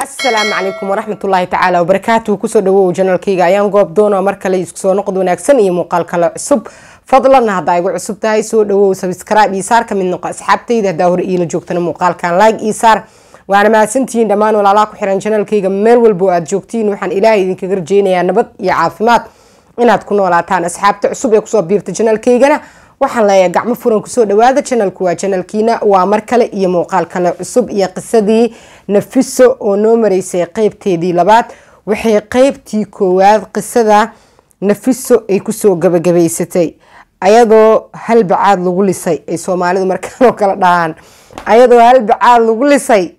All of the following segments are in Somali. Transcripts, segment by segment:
asalaamu calaykum waraxmat ullaahi tacaala wabarakaatu kusoo dhawow janalkayga ayaan goob doona mar isku soo noqod wanaagsan iyo muuqaal kale cusub fadlanna haddaa igu cusub tahay soo dhawow sabskrib iyo saar ka mid noqo asxaabtayda haddaa hore iila joogtana muuqaalkan laag iyo saar waana mahadsantihiin dhammaan walaalaha ku xiran janalkayga meel walbo oo aada joogtiin waxaan ilaahay idinkaga rajeynayaa nabad iyo caafimaad inaad ku noolaataan asxaabta cusub ee kusoo biirta janalkaygana waxaan leeyahay gacmo furan kusoo dhawaada janalku waa janalkiina waa mar kale iyo muuqaal kale cusub iyo qisadii nafiso oo noo maraysay qeybteedii labaad waxay qeybtii koowaad qisada nafiso ay kusoo gabagabaysatay ayadoo hal lagu lisay ay soomaalidu markaanoo kale dhahaan ayadoo hal lagu lisay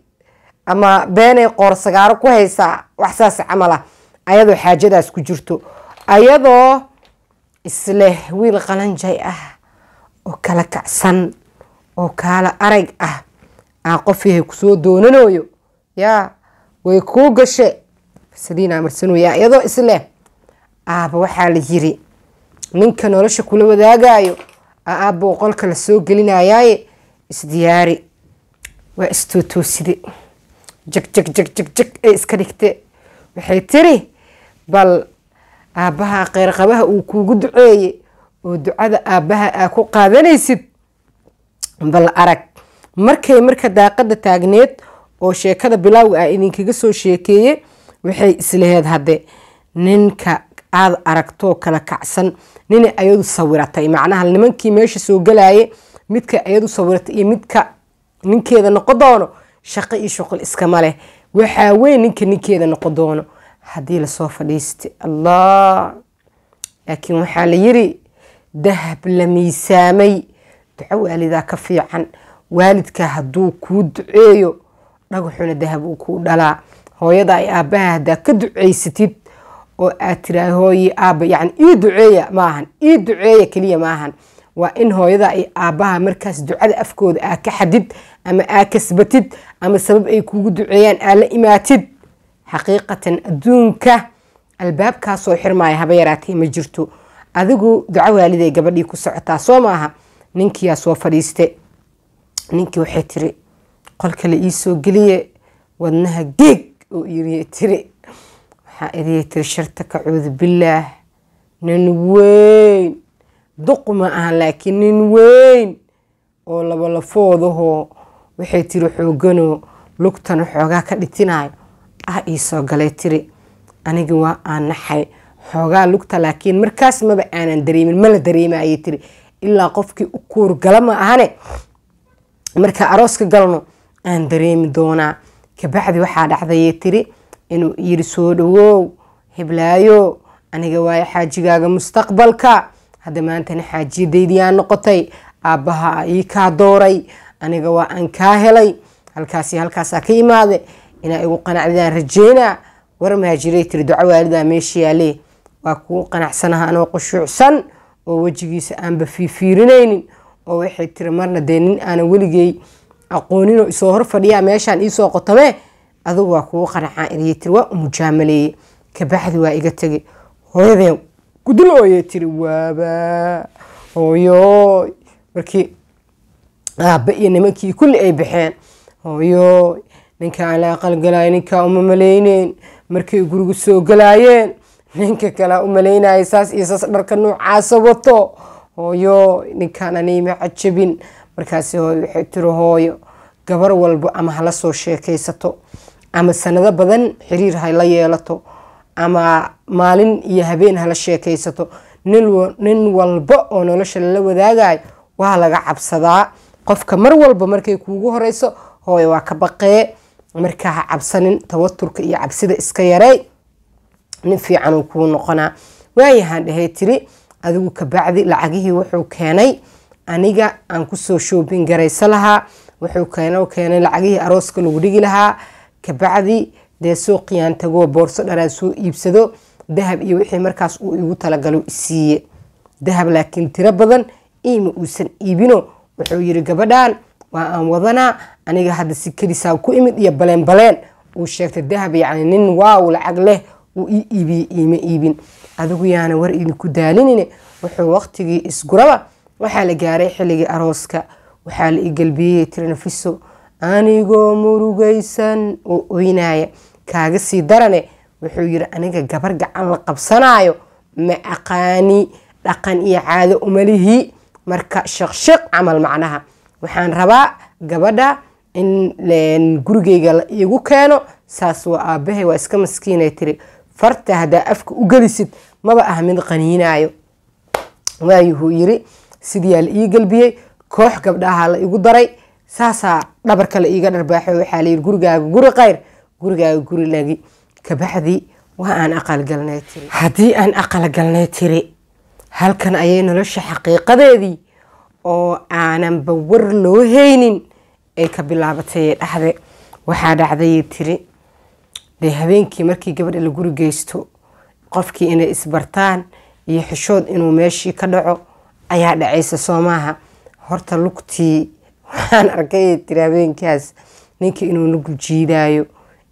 ama beenay qoorsagaaro ku haysaa wax saas camal ayadoo xaajadaas ku jirto ayadoo isleh wiil qalanjay ah oo kala kacsan oo kaala arag ah aa qof yahay kusoo doonanoyo yaa way kuu gashe fasaliinaa marsano yaa iyadoo isleh aaba waxaa la yiri ninka nolosha kula wadaagayo aabbo qolka la soo gelinayaaye isdiyaari waa istootooside jagjagjajjagjag ay iska dhigte waxay tiri bal aabaha qeyrqabaha uu kuugu duceeye oo ducada aabbaha aa ku qaadanaysid bal arag markay marka daaqada taagneed oo sheekada bilowga ah idinkaga soo sheekeeye waxay isleheed hadde ninka aada aragtoo kala kacsan nina ayadu sawiratay macnaha nimankii meesha soo galaye midka ayadu sawiratay iyo midka ninkeeda noqo doono shaqo iyo shuqul iskama leh waxaa weyn ninka ninkeeda noqon doono haddii lasoo fadhiistay allah laakiin waxaa la yiri dahab la miisaamay duco waalidaa ka fiican waalidka hadduu kuu duceeyo dhagaxuna dahab uu kuu dhalaa hooyada ay aabaha haddaa ka duceysatid oo aad tiraa hooye aaba yacni ii duceeya maahan ii duceeya keliya maahan waa in hooyada ay aabbaha markaas ducada afkooda aa ka xadid ama aa kasbatid ama sabab ay kugu duceeyaan aa la imaatid xaqiiqatan adduunka albaabkaasoo xirmaaya haba yaraatee ma jirto adigu duco waaliday gabadhii ku socotaa soo maaha ninkiyaa soo fadhiiste ninkii waxay tiri qolkale iisoo geliye wadnaha geeg oo iriye tiri waxaa idiye tiri sharta kacuudu bilaah nin weyn duqu ma aha laakiin nin weyn oo labalafoodahoo waxay tiri xooganoo lugtan xoogaa ka dhitinayo ah iisoo galay tiri anigi waa aan naxay xoogaa lugta laakiin markaas maba aanan dareemin mala dareema ayay tiri ilaa qofkii u kuurgala ma ahane markaa arooska galno aan dareemi doonaa kabacdi waxaa dhacdayay tiri inuu yiri soo dhawow hiblaayo aniga waayo xaajigaaga mustaqbalka hadda maantana xaajiyadaydiyaa noqotay aabbaha ii kaa dooray aniga waa aan kaa helay halkaasi halkaasaa ka imaade inaa igu qanacdaan rajeynaa war mahaajiray tiri duco waalidaa meesha yaalee waa kuu qanacsanaha anoo qushuucsan oo wejigiisa aanba fiifiirinaynin oo waxay tiri marna dee nin aanan weligey aqooninoo isoo hor fadhiyaa meeshaan iisoo qotomee adugu waa kugu qanacaa inayy tiri waa umujaamaleeye kabacdi waa iga tegay hooyadeen gudul ooyey tiri waaba hooyooy markii aaba iyo nimankii kulli ay baxeen hooyooy ninkaan la aqalgalaya ninkaa uma malayneyn markay gurigu soo galaayeen ninka kalea umalaynaya saas iyo saas dharka noocaasa wato hooyo ninkaan cajabin markaas hooyo waxay tiri hooyo gabar walba ama hala soo sheekaysato ama sanado badan xiriir hala yeelato ama maalin iyo habeen hala sheekaysato nin walba oo nolosha lala wadaagayo waa laga cabsadaa qofka mar walba markay kuugu horeyso hooyo waa ka baqee markaa ha cabsanin tawaturka iyo cabsida iska yarey nin fiican kuu noqonaa waayahaan dhahay tiri adigu kabacdi lacagihii wuxuu keenay aniga aan kusoo shoobin garayso lahaa wuxuu keenay lacagihii arooska lagu dhigi lahaa kabacdi dee suuqiyaan tagoo boorso dharaa soo iibsado dahab iyo wixii markaas uu igu talagalo siiye dahab laakiin tiro badan iima uusan iibino wuxuu yidhi gabadhaan waa aan wadanaa aniga hadda si kelisaa ku imid iyo baleen baleen uu sheegtay dahab yacni nin waaw lacag leh wuu ii iibiyey iibin adigu yaana war idinku daalinine wuxuu waqtigii isguraba waxaa la gaaray xilligii arooska waxaa la igelbiyeyey tirnafiso anigoo murugaysan oo oynaaya kaaga sii darane wuxuu yiri aniga gabar gacan la qabsanaayo ma aqaani dhaqan iyo caado umalihii marka shaqshaq camal macnaha waxaan rabaa gabadha in gurigeyga iigu keeno saas waa aabahay waa iska maskiinay tiri farta haddaa afka u gelisid maba ah mid qaniinaayo waayuhuu yiri sidiyaa la ii gelbiyey koox gabdhahaa la igu daray saasaa dhabarka la iiga dharbaaxo waxaa layiri gurigaaga guri kayr gurigaaga guri lagi kabacdii waa aan aqalgalnay tiri haddii aan aqalgalnay tiri halkan ayay nolosha xaqiiqadeedii oo aananba war loo haynin ay ka bilaabatay ee dhaxde waxaa dhacday tiri dee habeenkii markii gabadha la guri geysto qofkii inay isbartaan iyo xishood inuu meeshii ka dhaco ayaa dhacaysa soo maaha horta lugtii waxaan arkay tiri habeenkaas ninkii inuu nugu jiidaayo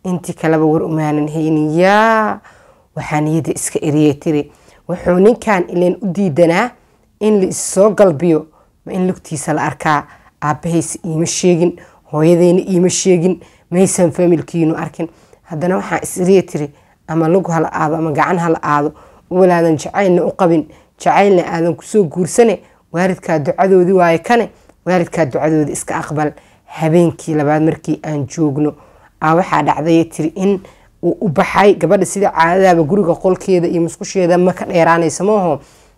intii kaleba war umaanan haynin yaa waxaa niyada iska eriyey tiri wuxuu ninkan ileen u diidanaa in la issoo galbiyo ma in lugtiisa la arkaa aabahaysa iima sheegin hooyadayna iima sheegin maysan familkiinu arkin haddana waxaa isiriya tiri ama lagu hala aado ama gacan hala aado walaadan jacaylna u qabin jacaylna aadan kusoo guursane waalidkaa ducadoodi waaye kane waalidkaa ducadoodi iska aqbal habeenkii labaad markii aan joogno a waxaa dhacdaya tiri in uu u baxay gabadha sida caadadaaba guriga qolkeeda iyo musqusheeda ma ka dheeraanaysa mooho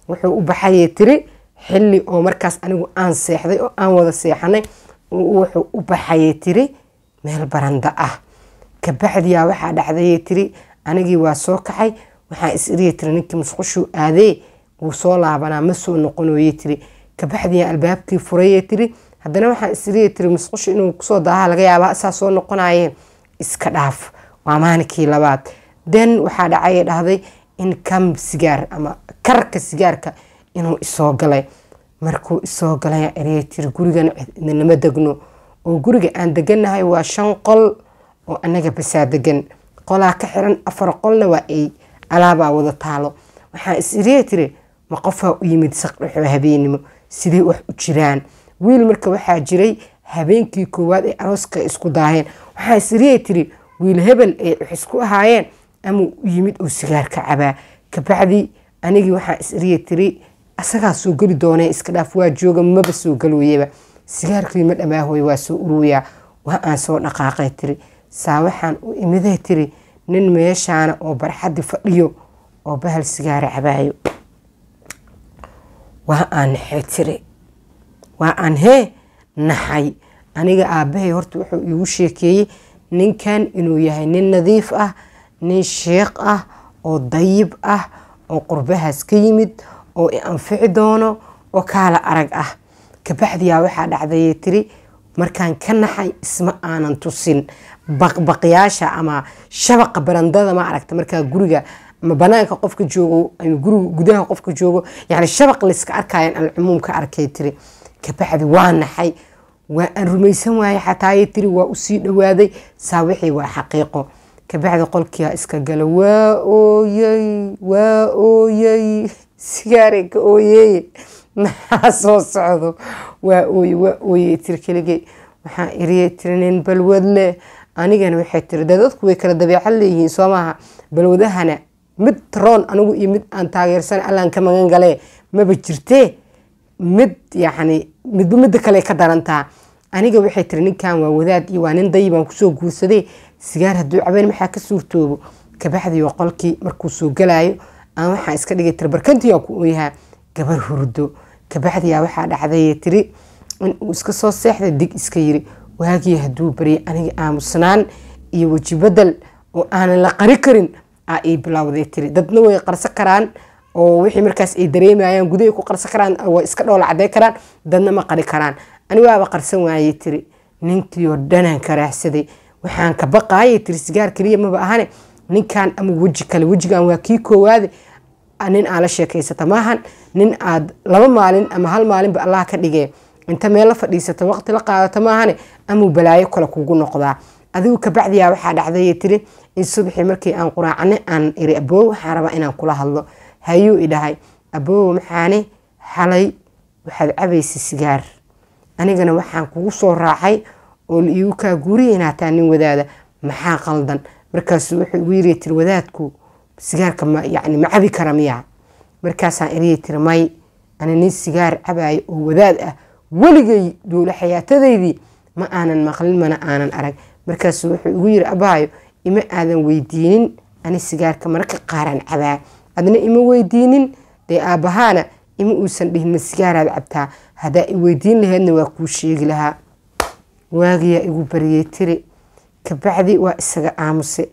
wuxuu u baxaye tiri xilli oo markaas anigu aan seexday oo aan wada seexanay wuxuu u baxaye tiri meel baranda ah kabacdiyaa waxaa dhacday tiri anigii waa soo kacay waxaa is ninkii musqushuu aadee wuu soo laabanaa ma soo noqonoye tiri kabacdiyaa albaabkii furaye tiri haddana waxaan is tiri musqushu inuu kusoo daaha laga yaabaa isaa soo noqonaye iska dhaaf waa maalinkii labaad den waxaa dhacay dhahday in kam sigaar ama karka sigaarka inuu isoo galay markuu isoo galay eriya tiri gurigan cidnama degno oo guriga aan deganahay waa shan qol oo anaga basaa degan qolaa ka xiran afar qolna waa ay alaabaa wada taalo waxaan isiriya tiri ma qofaa u yimid saqdhexoo habeenimo siday wax u jiraan wiil marka waxaa jiray habeenkii koowaad ay arooska isku daaheen waxaa isiriya tiri wiil hebel ay uxisku ahaayeen ama u yimid oo sigaarka cabaa kabacdi anigii waxaa isiriya tiri asagaa soo geli doonee iska dhaaf waa jooga maba soo galooyaba sigaarkii ma dhamaahoy waa soo uruuyaa waa aan soo dhaqaaqay tiri saa waxaan u imidaha tiri nin meeshaana oo barxaddi fadhiyo oo bahal sigaara cabaayo waa aan naxay tiri waa aan hee naxay aniga aabahay horta wuxuu iigu sheekeeyey ninkan inuu yahay nin nadiif ah nin sheekh ah oo dayib ah oo qurbahaas ka yimid oo i anfici doono oo kaala arag ah kabacdiyaa waxaa dhacdayee tiri markaan ka naxay isma aanan tusin baqbaqyaasha ama shabaqa barandada ma aragta markaa guriga ama banaanka qofka joogo guriga gudaha qofka joogo yani shabaq layska arkayan aan cumuumka arkay tiri kabacdi waa naxay waa aan rumaysan waayay xataaye tiri waa usii dhowaaday saa wixii waa xaqiiqo kabacdi qolkiia iska gala waa ooyey waa ooyey sigaarey ka ooyeeye maxaa soo socdo waa ooye waa ooye tiri keligey waxaan iriye tirineen balwadle anigana waxay tiri dee dadku way kala dabeeca leeyihiin soo maaha balwadahana mid troon anigu iyo mid aan taageersana allaan ka magan gale maba jirtee mid yacni midba midda kale ka darantaa aniga waxay tiri ninkan waa wadaad iyo waa nin dayi baan kusoo guursaday sigaar hadduu cabeyn maxaa ka suurtoobo kabacdii qolkii markuu soo galaayo aan waxaan iska dhigay tiri barkantii ku ooyahaa gabar hurdo kabacdiyaa waxaa dhacdaye tiri in iska soo seexday dig iska yiri waagii haduu baryay aniga aamusnaan iyo wejibadal oo aanan la qari karin aa ii bilowday tiri dadna way qarso karaan oo wixii markaas ay dareemayaan gudahay ku qarsan karaan way iska dhoola cadey karaan dadna ma qari karaan anigaaba qarsan waayey tiri ninkiioo dhanaan karaahsaday waxaan ka baqaayay tiri sigaar keliya maba ahane ninkan ama weji kale wejigan waa kii koowaade Ah, nin aan la sheekaysata maahan nin aad laba maalin ama hal maalinba allah ka dhige inta meel la fadhiisata waqti la qaadato maahane amuu balaayo kale kugu noqdaa adigu kabacdiyaa waxaa dhacdaye tiri in subxii markii aan quraacna aan iri aboow waxaan rabaa inaan kula hadlo hayuu idhahay aboo maxaani xalay waxaad cabaysa sigaar anigana waxaan kugu soo raacay oo igu kaa guuriya inaataa nin wadaada maxaa qaldan markaasuu wuxuu igu yiri tiri wadaadku sigaarka myani ma cabi kara miyaa markaasaan iriya tiri may ana nin sigaar cabayo oo wadaad ah weligay duulo xayaatadaydii ma aanan maqlin mana aanan arag markaasuu wuxuu igu yiri abaayo ima aadan weydiinin ani sigaarka mararka qaaraan cabaa adna ima weydiinin dee aabbahaana ima uusan dhihin ma sigaaraad cabtaa haddaa i weydiin laheydna waa kuu sheegi lahaa waagiyaa igu bariyey tiri kabacdi waa isaga aamuse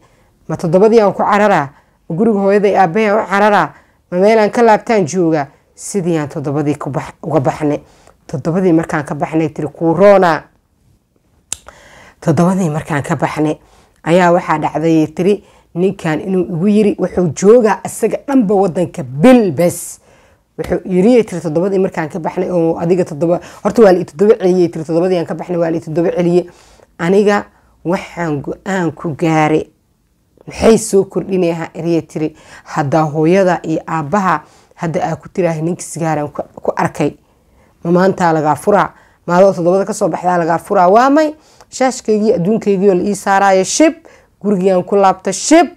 ma toddobadii aan ku cararaa guriga hooyada aabahaya u carara ma meelaan ka laabtaan jooga sidii aan todobadii uga baxnay todobadii markaan ka baxnay tiri kurona todobadii markaan ka baxnay ayaa waxaa dhacday tiri ninkan inuu igu yiri wuxuu joogaa isaga dhanba wadanka bilbes wuxuu yiri tiri todobadii markaan ka baxnay oo adiga todoba horta waa la todoba celiyey tiri todobadii aan ka baxnay waa la todoba celiyey aniga waxaan go-aan ku gaaray maxay soo kordhinayaa eryay tiri haddaa hooyada iyo aabaha hadda aa ku tiraahay ninka sigaaran ku arkay ma maantaa lagaa furaa maaloo todobada kasoo baxdaa lagaa furaa waa may shaashkaygii adduunkaygiioo la ii saaraayo shib gurigiiaan ku laabto shib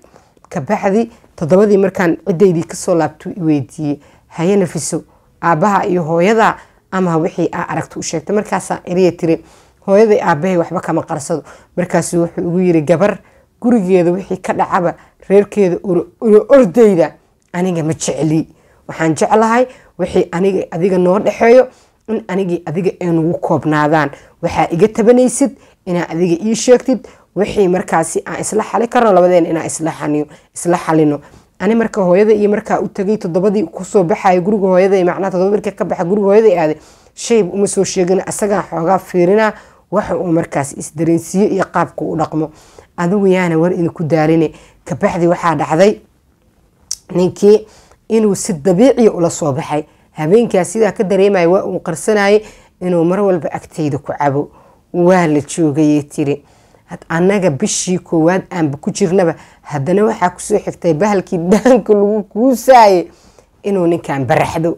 kabacdi todobadii markaan cidaydii kasoo laabtu weydiiyey haye nafiso aabbaha iyo hooyada ama wixii aa aragta u sheegta markaasaa eriya tiri hooyaday aabbahay waxba kama qarsado markaasu wuxuu igu yiri gabar gurigeeda wixii ka dhacaba reerkeeda ula ordayda aniga ma jecli waxaan jeclahay wixii aniga adiga noo dhexeeyo in anigii adiga aynugu koobnaadaan waxaa iga tabanaysid inaa adiga ii sheegtid wixii markaasi aan isla xali karno labadeen inaan isla xalino ani marka hooyada iyo markaa u tagay todobadii kusoo baxaya guriga hooyada macnaa todoba markii ka baxa guriga hooyada aaday shayba uma soo sheegin asagaa xoogaa fiirina waxa uu markaas isdareensiiyo iyo qaabka u dhaqmo adigu yaana war idinku daalini kabaxdii waxaa dhacday ninkii inuu si dabiiciya ula soo baxay habeenkaas sidaa ka dareemay waa uu qarsanayay inuu mar walba agtayda ku cabo waa la joogayay tiri annaga bishii koowaad aanba ku jirnaba haddana waxaa kusoo xigtay bahalkii baanka lagu kuusaaye inuu ninkan baraxdo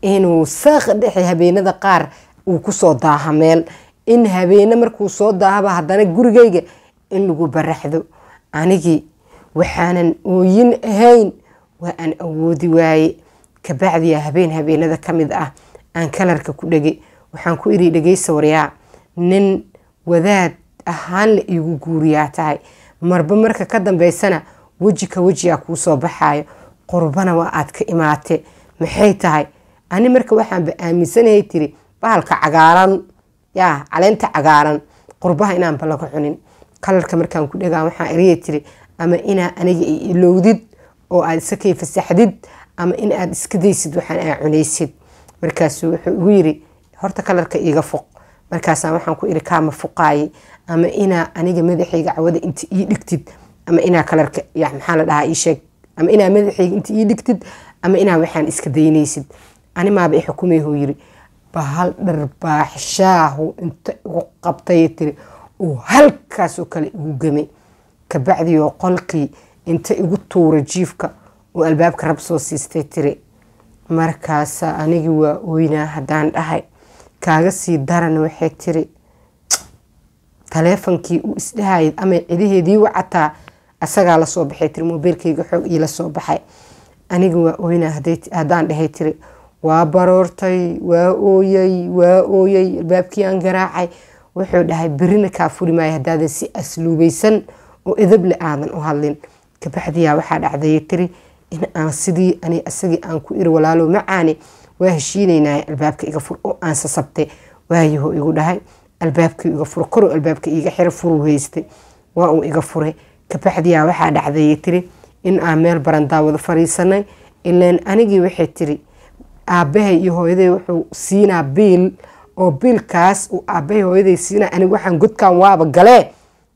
inuu saakha dhexi habeenada qaar uu kusoo daaha meel in habeene markuu soo daahaba haddana gurigayga in lagu baraxdo anigii waxaanan ooyin ahayn waa aan awoodi waaye kabacdiya ah, habeen habeenada kamid ah aan kalarka ku dhege waxaan ku iri dhegeysa waryaa nin wadaad ahaan la iigu guuriyaa tahay marba marka ka dambeysana weji ka wejigaa kuu soo baxaayo qurbana waa aad ka imaate maxay tahay ani marka waxaanba aaminsanahay tiri bahalka cagaaran yaa caleenta cagaaran qurbaha inaanba laga cunin kalarka markaan ku dhagaa waxaa eriya tiri ama inaa aniga ilowdid oo aad iska kayfasaxdid ama in aad iska daysid waxaan aa cunaysid markaasu wuxuu igu yiri horta kalarka iga fuq markaasaa waxaan ku iri kaama fuqaaye ama inaa aniga madaxayga cawada inta ii dhigtid ama inaa kalarka maxaa la dhahaa iisheeg ama inaa madaxayga inta ii dhigtid ama inaa waxaan iska daynaysid animaaba ixukumeyhuu yiri bahal dharbaaxshaahu inta igu qabtay tiri uu halkaasoo kale igu gamay kabacdii oo qolkii inta igu tuura jiifka oo albaabka rab soo siistay tiri markaasaa anigii waa ooynaa haddaan dhahay kaaga sii darana waxay tiri taleefankii uu isdhahay ama cidaheedii wacataa asagaa lasoo baxay tiri moobeelkayga xoog ii lasoo baxay aniga waa ooynaa haddaan dhahay tiri waa baroortay waa ooyay waa ooyay albaabkii aan garaacay wuxuu dhahay berina kaa furi maayo hadaadan si asluubaysan oo edable aadan u hadlin kabacdiyaa waxaa dhacday tiri in aan sidii ani isagii aan ku iri walaalow macaani waa heshiinaynaay albaabka iga fur oo aan sasabtay waayaho igu dhahay albaabkii iga fur koroo albaabka iga xiro furuu haystay waa uu iga furay kabacdiyaa waxaa dhacdaya tiri in aan meel barandaa wada fariisanay ilaan anigii waxay tiri aabahay iyo hooyaday wuxuu siinaa biil oo bilkaas uu aabbahay hooyaday siina aniga waxaan godkaan waaba galee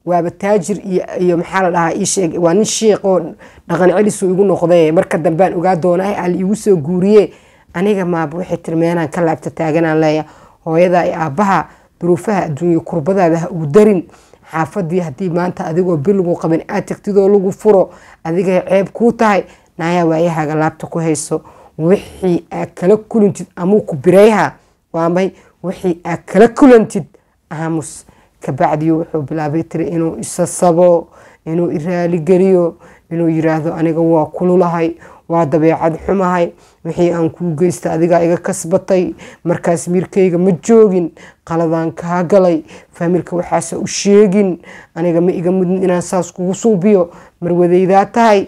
waaba taajir iyo maxaa la dhahaa iisheeg waa nin shiiqoo dhaqan celisu igu noqday marka dambaan ogaa doona al iigu soo guuriye aniga maaba waxay tiri meenaan ka laabta taaganaan leeya hooyadaa iyo aabbaha duruufaha adduunya kurbadaada ha uu darin xaafadii haddii maanta adigoo bil lagu qabin aad tigtidoo lagu furo adiga ceeb kuu tahay naayaa waayahaaga laabta ku hayso wixii aad kala kulintid amuu ku birayha waamay wixii aad kala kulantid aamus kabacdiyo wuxuu bilaabay tiri inuu isasabo inuu iraaligeliyo inuu yiraahdo aniga waa kululahay waa dabeecad xumahay wixii aan kuu geysta adigaa iga kasbatay markaas miirkayga ma joogin qaladaan kaa galay faamilka waxaase u sheegin aniga ma iga mudin inaan saas kugu suubiyo marwadeydaa tahay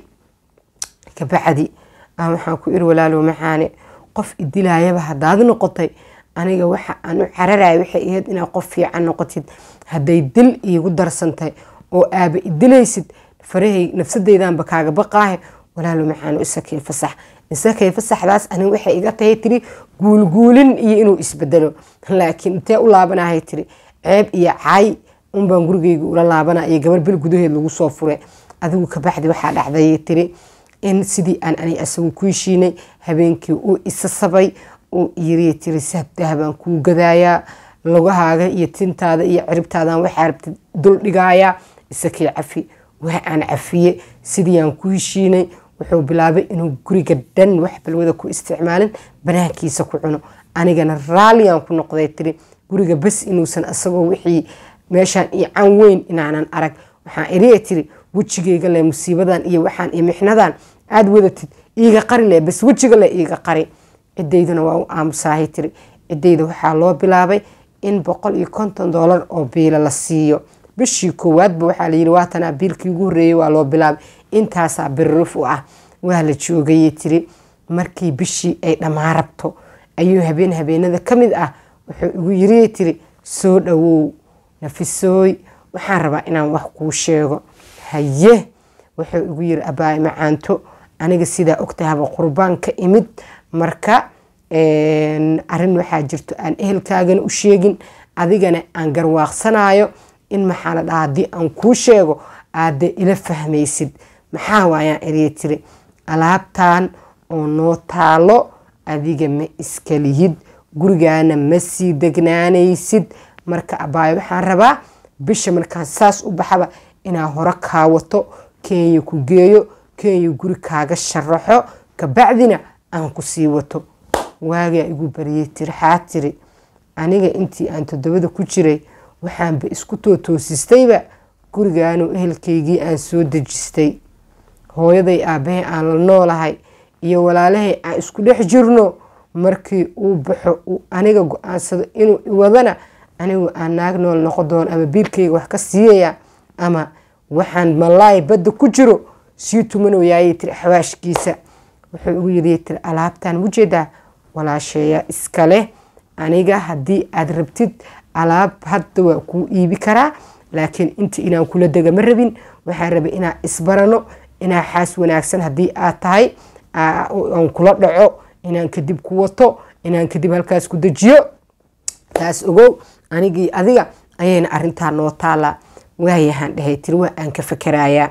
kabacdi aan waxaan ku iri walaalo macaane qof idilaayaba haddaad noqotay aniga waxa aan u cararaya waxay ahayd inaad qof fiican noqotid hadday dil iigu darsantay oo aaba idilaysid farahay nafsadeydanba kaaga baqaahe walaalo maxaan u isakay fasax isakay fasaxdaas aniga waxay iga tahay tiri guulguulin iyo inuu isbedelo laakiin intee u laabanahay tiri ceeb iyo caay unbaan gurigeyga ula laabana iyo gabar bil gudaheed lagu soo fure adigu kabaxdi waxaa dhacday tiri in sidii aan ani asagu ku heshiinay habeenkii uu isa sabay u yiriya tiri saabtaha baan kuu gadaayaa lagahaaga iyo tintaada iyo ciribtaadaan waxaa rabta dul dhigaayaa isakii cafi waa aan cafiye sidiiaan ku heshiinay wuxuu bilaabay inuu guriga dhan wax balwada ku isticmaalin banaankiisa ku cuno anigana raaligaan ku noqday tiri guriga bas inuusan asagoo wixii meeshaan iyo can weyn inaanan arag waxaan iriya tiri wejigayga leh musiibadan iyo waxaan iyo mixnadan aada wadatid iiga qari leh bas wejiga leh iiga qari cidayduna waa u aamusaahay tiri cidayda waxaa loo bilaabay in boqol iyo konton doolar oo biila la siiyo bishii koowaadba waxaa layii waatanaa biilkii ugu horeeyey waa loo bilaabay intaasaa birruf u ah waa la joogayey tiri markii bishii ay dhammaan rabto ayuu habeen habeenada ka mid ah wuxuu igu yiriye tiri soo dhawow nafisooy waxaan rabaa inaan wax kuu sheego haye wuxuu igu yiri abaayo macaanto aniga sidaa ogtahaba qurbaan ka imid marka arin waxaa jirto aan ehelkaagana u sheegin adigana aan garwaaqsanayo in maxaala dhaha haddii aan kuu sheego aada ila fahmaysid maxaa waayaan eriya tiri alaabtan oo noo taalo adiga ma iskalihid gurigaana ma sii degnaanaysid marka abaayo waxaan rabaa bisha markaan saas u baxaba inaa hore kaawato kenya ku geeyo kenya guri kaaga sharaxo kabacdina aan ku sii wato waagaa igu bariyey tirxaa tiri aniga intii aan toddobada ku jiray waxaanba isku tootoosistayba gurigaanu ehelkaygii aan soo dejistay hooyaday aabbahay aan la noolahay iyo walaalahay aan isku dhex jirno markii uu baxo uu aniga go-aansado inuu iwadana anigu aan naag nool noqon ama biilkayga wax ka siiyaya ama waxaan malaay badda ku jiro sii tumanoyaayay tiri xawaashkiisa wuxuu ugu yiri tir alaabtaan ujeedaa walaasheeya iskale aniga haddii aad rabtid alaab hadda waa kuu iibi karaa laakiin inta inaan kula dega ma rabin waxaan rabay inaa isbarano inaa xaas wanaagsan haddii aad tahay aan kula dhaco inaan kadib ku wato inaan kadib halkaas ku dejiyo taas ogow anigii adiga ayayna arintaa noo taala waayahaan dhahay tir waa aan ka fakerayaa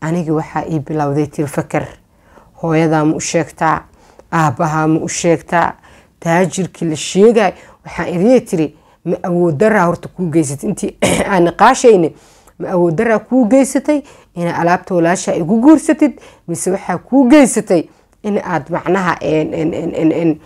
anigi waxaa ii bilowday tir faker hooyadaa ma u sheegtaa aabbahaa ma u sheegtaa taajirkii la sheegay waxaan idiin tiri ma awooddaraa horta kuu geysatay intii aa niqaashayna ma awooddaraa kuu geysatay inaa alaabta walaashaa igu guursatid mise waxaa kuu geysatay in aad macnaha yani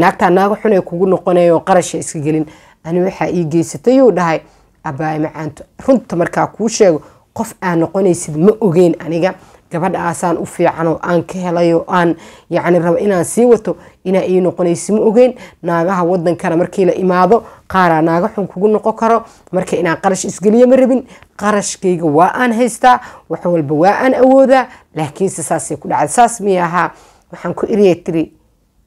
naagtaa naaga xun ay kugu noqonayo qarasha iska gelin ani waxaa ii geysatayuu dhahay abaay macaanto runta markaa kuu sheego qof aa noqonaysid ma ogeyn aniga gabadhaasaan u fiican aan ka helay aan yacni rabo inaan sii wato inaa ii noqonaysa ma ogeyn naagaha wadankana markii la imaado qaaraa naaga xun kugu noqon karo marka inaan qarash isgeliyo ma rabin qarashkayga waa aan haystaa wax walba waa aan awoodaa laakiinse saasay ku dhacda saas miya ahaa waxaan ku iriya tiri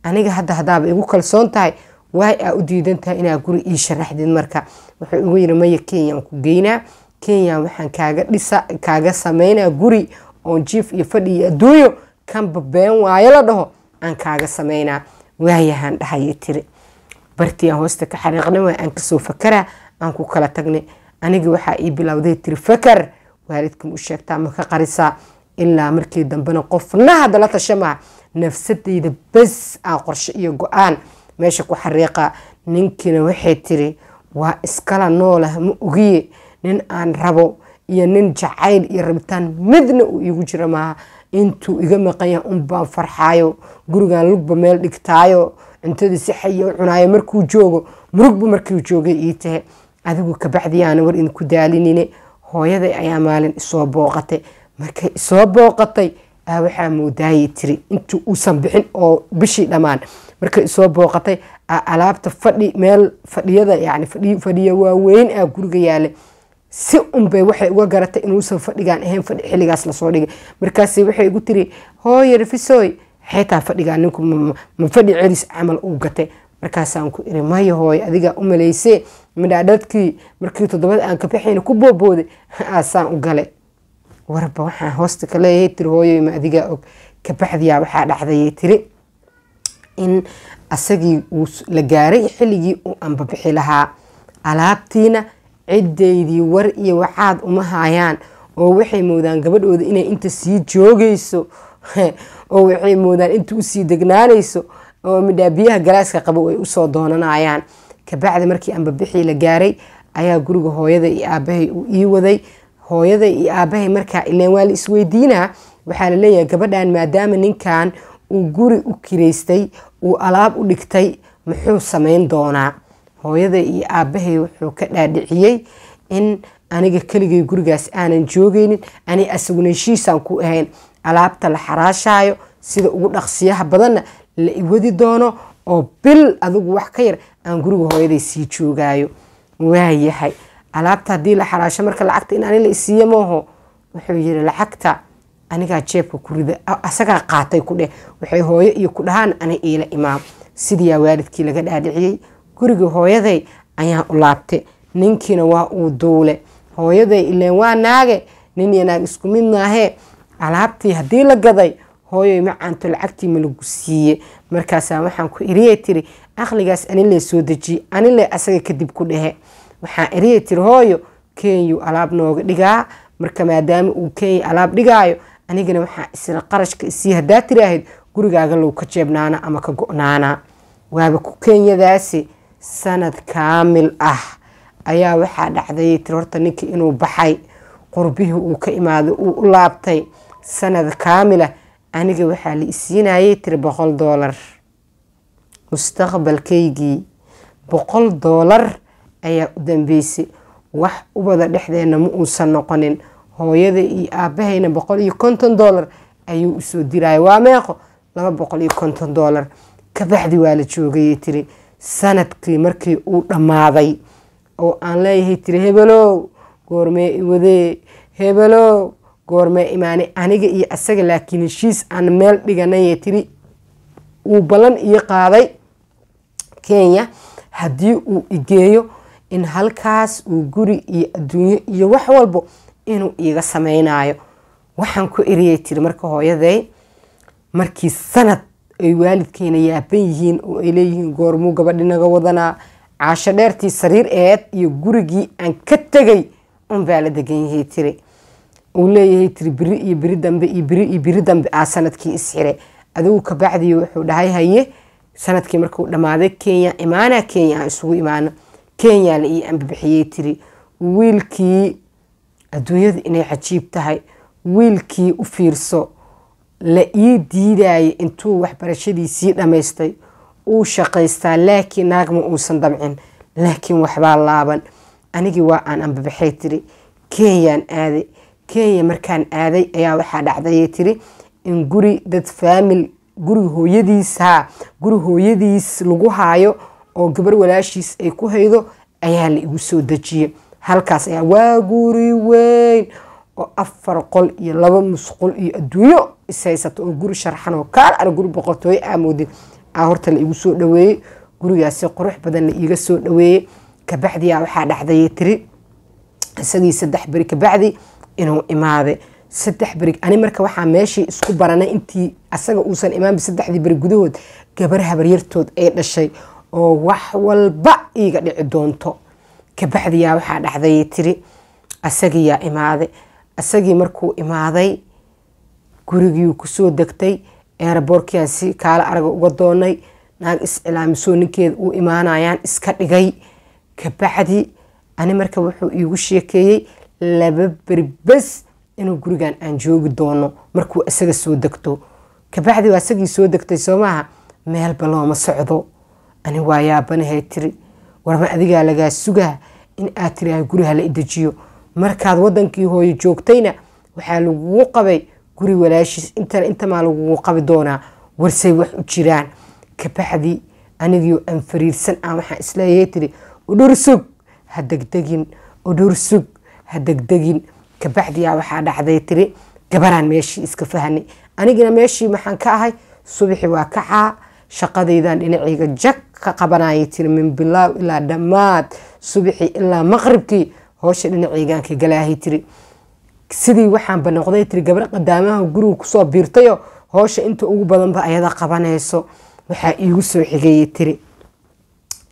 aniga hadda haddaaba igu kalsoon tahay waay aa u diidantahay inaa guri ii sharaxdid marka wuxuu igu yiri maya kenyaan ku geynaa kenyan waxaan kaaga dhisa kaaga sameynaa guri oon jiif iyo fadhi iyo adduunyo kanba been waayo la dhaho aan kaaga sameynaa waayahaan dhahaya tiri bartii aan hoosta ka xariiqnay waa aan kasoo fakaraa aan ku kala tagnay anigii waxaa ii bilowday tiri fakar waalidkam u sheegtaa ma ka qarisaa ilaa markii dambena qofna haddala tashamaha nafsadayda bes aa qorsho iyo go-aan meesha ku xariiqa ninkiina waxay tiri waa iskala noolah ma ogiye nin aan rabo iyo nin jacayl iyo rabitaan midna uu iigu jira maaha intuu iga maqanya unbaan farxaayo gurigaan lugba meel dhigtaayo cuntadii si xaya u cunaayo markuu joogo murugba markuu joogay ii tahe adigu kabacdiyaana war idinku daalinine hooyada ayaa maalin isoo booqatay markay isoo booqatay aa waxaa moodaayay tiri intu uusan bixin oo bishii dhammaan markay isoo booqatay aa alaabta fadhi meel fadhiyada yani fadhiyo waaweyn aa guriga yaale si unbay waxay uga garatay inuusan fadhigaan ahayn fadhi xilligaas lasoo dhigay markaas waxay igu tiri hooyo rafisoy xeetaa fadhigaa ninku ma fadhi celis camal uu gatay markaasaan ku iri maya hooye adigaa u malaysee midhaadhadkii markii toddobada aan kabixayna ku boobooday aasaan u galay warba waxaan hoosta ka leeyahay tiri hooye ma adigaa og kabaxdiyaa waxaa dhacdayay tiri in asagii uu la gaaray xilligii uu anbabixi lahaa alaabtiina ciddaydii war iyo waxaad uma haayaan oo waxay moodaan gabadhooda inay inta sii joogeyso oo waxay moodaan inta usii degnaanayso oo midhaabiyaha galaaska qabo ay usoo doonanayaan kabacdi markii ambabixii la gaaray ayaa guriga hooyada iyo aabahay uu ii waday hooyada iyo aabahay markaa ilan waa la isweydiinaa waxaa laleeyahay gabadhan maadaama ninkan uu guri u kiraystay uu alaab u dhigtay muxuu samayn doonaa hooyada iyo aabahay wuxuu ka dhaadhiciyey in aniga keligay gurigaas aanan joogeynin ani asaguna heshiisaan ku ahayn alaabta la xaraashaayo sida ugu dhaqsiyaha badanna la iwadi doono oo bil adigu wax ka yar aan guriga hooyaday sii joogaayo waayahay alaabta haddii la xaraasho marka lacagta in ani la isiiye wuxuu yiri lacagta anigaa jeebka ku rida asagaa qaatay ku dheh waxay hooyo iyo ku dhahaan ani iila imaam sidiyaa waalidkii laga dhaadhiciyey guriga hooyaday ayaa u laabtay ninkiina waa uu duule hooyaday ileen waa naage nin iyo naag isku mid maahee alaabtii haddii la gaday hooyoy macaanto lacagtii malagu siiye markaasaa waxaan ku iriyay tiri aqligaas anile soo dejiye anile asaga kadib ku dhehe waxaan iriyay tiri hooyo kenyuu alaab nooga dhigaa marka maadaama uu kenya alaab dhigaayo anigana waxaa isla qarashka isii haddaa tiraahayd gurigaaga low ka jeebnaana ama ka go waaba ku kenyadaasi sanad kaamil ah ayaa waxaa dhacday tir horta ninkii inuu baxay qurbihii uu ka imaaday uu u laabtay sanad kaamila aniga waxaa la isiinayay tiri boqol doolar mustaqbalkaygii boqol doolar ayaa u dambeysay wax ubada dhexdeena ma uusan noqonin hooyada iyo aabahayna boqol iyo konton doolar ayuu usoo diraya waa meeqo laba boqol iyo konton doolar kabacdi waa la joogayay tiri sanadkii markii uu dhammaaday oo aan leeyahay tiri hebelow goormee iwadee hebelow goormee imaane aniga iyo asaga laakiin heshiis aan meel dhiganaye tiri uu ballan iyo qaaday kenya haddii uu igeeyo in halkaas uu guri iyo adduunye iyo wax walbo inuu iiga sameynaayo waxaan ku eriyay tiri marka hooyaday markii sanad ay waalidkeena yaaban yihiin oo ay leeyihiin goormuu gabadhi naga wadanaa caasho sariir eed iyo gurigii aan ka tegay unbaa la degan yahay tiri uu leeyahay tiri biri iyo biri dambe iyo biri iyo biri dambe aa sanadkii isxire adigu kabacdiyo wuxuu dhahay haye sanadkii markuu dhammaaday kenya imaanaa kenya aan isugu imaano kenya la ii anbibixiyey tiri wiilkii adduunyada inay cajiib tahay wiilkii u fiirso la ii diidayay intuu waxbarashadiisii dhammaystay uu shaqaystaa laakiin naagma uusan damcin laakiin waxbaa laaban anigii waa aan ambabaxay tiri kenyaan aaday kenya markaan aaday ayaa waxaa dhacdayay tiri in guri dad faamil guri hooyadiishaa guri hooyadiis lagu haayo oo gabar walaashiis ay ku haydo ayaa la igu soo dejiyay halkaas ayaa waa guri weyn oo afar qol iyo laba musqul iyo adduunyo is oo guri sharxan oo kaal ana guri boqortooyo aamoodin aa horta la igu soo dhaweeyey gurigaasi qurux badan la iiga soo dhaweeyey kabacdiyaa waxaa dhaxdayay tiri isagii saddex beri kabacdi inuu imaaday saddex beri ani marka waxaa meeshii isku baranay intii asaga uusan imaanba saddexdii beri gudahood gabar habaryartood ay dhashay oo wax walba iiga dhici doonto kabacdiyaa waxaa dhaxdayay tiri asagiyaa imaaday asagii markuu imaaday gurigii kusoo degtay eeraboorkiaan si kaala araga uga doonay naag iscilaamisoo ninkeeda u imaanayaan iska dhigay kabacdi ani marka wuxuu iigu sheekeeyey laba berbes inuu gurigan aan joogi doono markuu isaga soo degto kabacdi waa isagii soo degtay soo meelba looma socdo ani waa tiri warma adigaa lagaa sugaa in aad tiri guri hala i markaad wadankii hooyo joogtayna waxaa lagugu qabay guri walaashiis intan intamaa lagugu qabi doonaa warsay wax u jiraan kabaxdii anigio aan fariirsan ah waxaan isleeyay tiri udhursug ha degdegin udhursug ha degdegin kabaxdiyaa waxaa dhacday tiri gabaraan meeshii iska fahanay anigina meeshii maxaan ka ahay subaxi waa kacaa shaqadaydan dhinaciiga jag ka qabanayay tiri min bilaaw ilaa dhammaad subaxii ilaa maqribkii hoosha dhinacaygaanka galaahay tiri sidii waxaanba noqday tiri gabdho qadaamaha guriga kusoo biirtayo hoosha inta ugu badanba ayada qabanayso waxaa iigu soo xigay tiri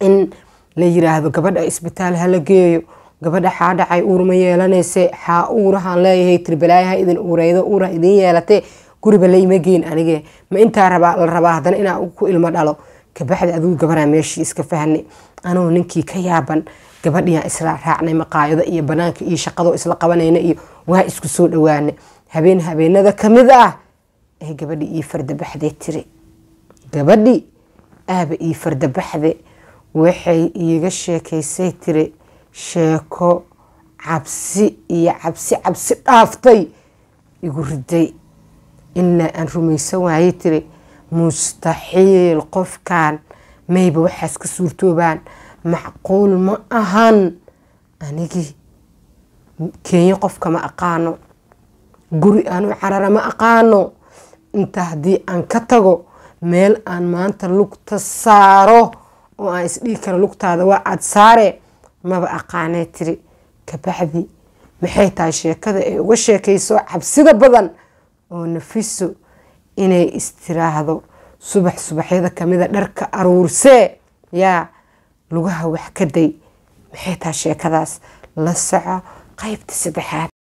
in la yiraahdo gabadha isbitaal hala geeyo gabadha xaa dhacay uurma yeelanayse xaa uurahaan leeyahay tiri balaayaha idin uureydo uura idin yeelatee guriba la ima geyn anige ma intaa la rabaa haddana inaa ku ilmo dhalo kabaxda adugu gabaraa meeshii iska fahne anoo ninkii ka yaaban gabadhiyaan isla raacnay maqaayado iyo banaanka iyo shaqadoo isla qabanayna iyo waa isku soo dhawaana habeen habeenada kamid ah ee gabadhi io fardabaxdee tiri gabadhi aaba io fardabaxde waxay iiga sheekaysay tiri sheeko cabsi iyo cabsi cabsi dhaaftay igu riday ilaa aan rumaysan waayay tiri mustaxiil qofkan mayba waxaas ka suurtoobaan macquul ma ahan anigii kenya qofka ma aqaano guri aanu carara ma aqaano inta haddii aan ka tago meel aan maanta lugta saaro oo aan isdhihi karo lugtaada waa aad saare maba aqaanee tiri kabacdi maxay tahay sheekada ay uga sheekayso cabsida badan oo nafiso inay istiraahdo subax subaxyada kamida dharka aruursee yaa lugaha wax ka day maxay taha sheekadaas la soco qaybta saddexaad